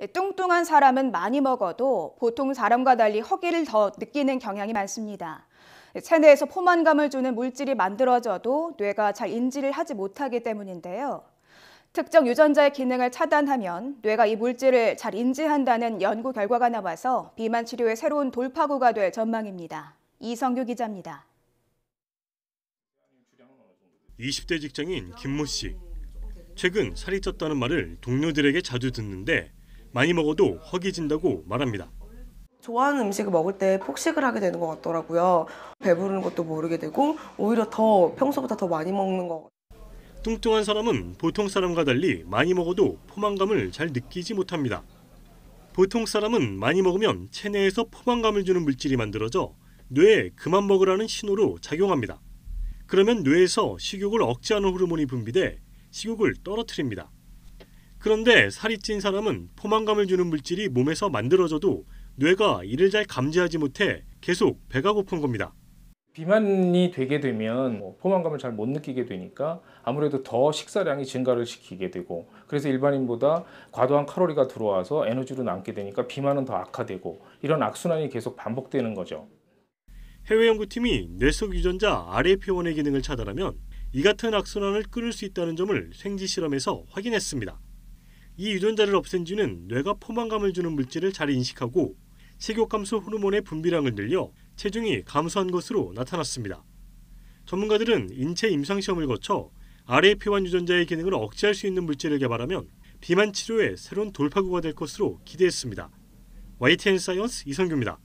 예, 뚱뚱한 사람은 많이 먹어도 보통 사람과 달리 허기를 더 느끼는 경향이 많습니다. 예, 체내에서 포만감을 주는 물질이 만들어져도 뇌가 잘 인지를 하지 못하기 때문인데요. 특정 유전자의 기능을 차단하면 뇌가 이 물질을 잘 인지한다는 연구 결과가 나와서 비만 치료의 새로운 돌파구가 될 전망입니다. 이성규 기자입니다. 20대 직장인 김모 씨. 최근 살이 쪘다는 말을 동료들에게 자주 듣는데 많이 먹어도 허기진다고 말합니다. 좋아하는 음식을 먹을 때 폭식을 하게 되는 것 같더라고요. 배부르는 것도 모르게 되고 오히려 더 평소보다 더 많이 먹는 것 같아요. 뚱뚱한 사람은 보통 사람과 달리 많이 먹어도 포만감을 잘 느끼지 못합니다. 보통 사람은 많이 먹으면 체내에서 포만감을 주는 물질이 만들어져 뇌에 그만 먹으라는 신호로 작용합니다. 그러면 뇌에서 식욕을 억제하는 호르몬이 분비돼 식욕을 떨어뜨립니다. 그런데 살이 찐 사람은 포만감을 주는 물질이 몸에서 만들어져도 뇌가 이를 잘 감지하지 못해 계속 배가 고픈 겁니다. 비만이 되게 되면 뭐 포만감을 잘 못 느끼게 되니까 아무래도 더 식사량이 증가를 시키게 되고 그래서 일반인보다 과도한 칼로리가 들어와서 에너지로 남게 되니까 비만은 더 악화되고 이런 악순환이 계속 반복되는 거죠. 해외 연구팀이 뇌속 유전자 RAP1의 기능을 차단하면 이 같은 악순환을 끊을 수 있다는 점을 생지 실험에서 확인했습니다. 이 유전자를 없앤 지는 뇌가 포만감을 주는 물질을 잘 인식하고 식욕 감소 호르몬의 분비량을 늘려 체중이 감소한 것으로 나타났습니다. 전문가들은 인체 임상시험을 거쳐 RAP1 유전자의 기능을 억제할 수 있는 물질을 개발하면 비만 치료의 새로운 돌파구가 될 것으로 기대했습니다. YTN 사이언스 이성규입니다.